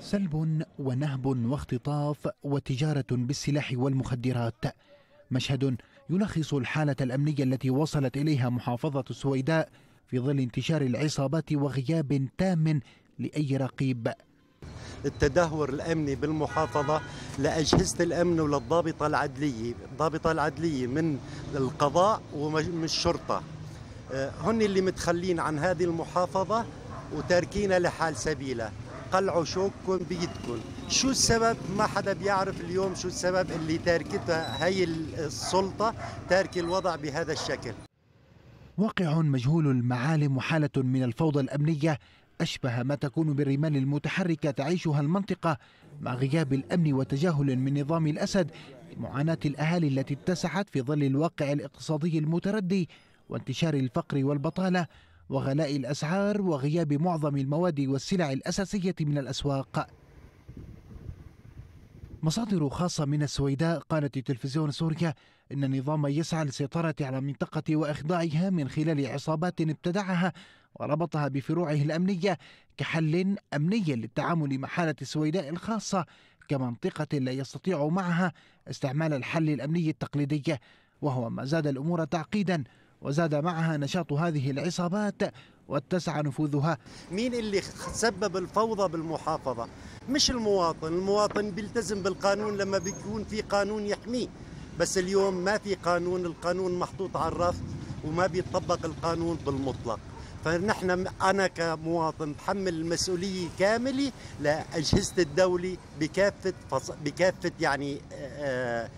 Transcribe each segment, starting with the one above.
سلب ونهب واختطاف وتجارة بالسلاح والمخدرات مشهد يلخص الحالة الأمنية التي وصلت إليها محافظة السويداء في ظل انتشار العصابات وغياب تام لأي رقيب التدهور الامني بالمحافظه لاجهزه الامن وللضابطه العدليه، الضابطه العدليه من القضاء ومن الشرطه. آه، هن اللي متخلين عن هذه المحافظه وتاركينا لحال سبيله قلعوا شوككم بيدكم شو السبب ما حدا بيعرف اليوم شو السبب اللي تاركتها هي السلطة تارك الوضع بهذا الشكل واقع مجهول المعالم وحالة من الفوضى الأمنية أشبه ما تكون بالرمال المتحركة تعيشها المنطقة مع غياب الأمن وتجاهل من نظام الأسد لمعاناة الأهالي التي اتسعت في ظل الواقع الاقتصادي المتردي وانتشار الفقر والبطالة وغلاء الأسعار وغياب معظم المواد والسلع الأساسية من الأسواق مصادر خاصة من السويداء قالت لتلفزيون سوريا إن النظام يسعى للسيطرة على المنطقة وإخضاعها من خلال عصابات ابتدعها وربطها بفروعه الأمنية كحل أمني للتعامل مع حالة السويداء الخاصة كمنطقة لا يستطيع معها استعمال الحل الأمني التقليدي وهو ما زاد الأمور تعقيدا وزاد معها نشاط هذه العصابات واتسع نفوذها مين اللي سبب الفوضى بالمحافظة مش المواطن المواطن بيلتزم بالقانون لما بيكون في قانون يحميه بس اليوم ما في قانون القانون محطوط على الرف وما بيطبق القانون بالمطلق فنحن انا كمواطن بحمل المسؤوليه كامله لاجهزه الدوله بكافه بكافه يعني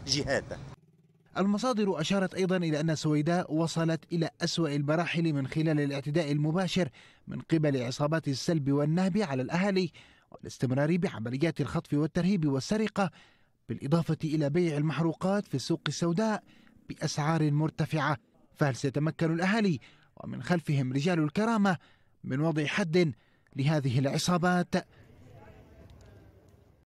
جهاتها المصادر أشارت أيضا إلى أن سويداء وصلت إلى أسوأ المراحل من خلال الاعتداء المباشر من قبل عصابات السلب والنهب على الأهالي والاستمرار بعمليات الخطف والترهيب والسرقة بالإضافة إلى بيع المحروقات في السوق السوداء بأسعار مرتفعة فهل سيتمكن الأهالي ومن خلفهم رجال الكرامة من وضع حد لهذه العصابات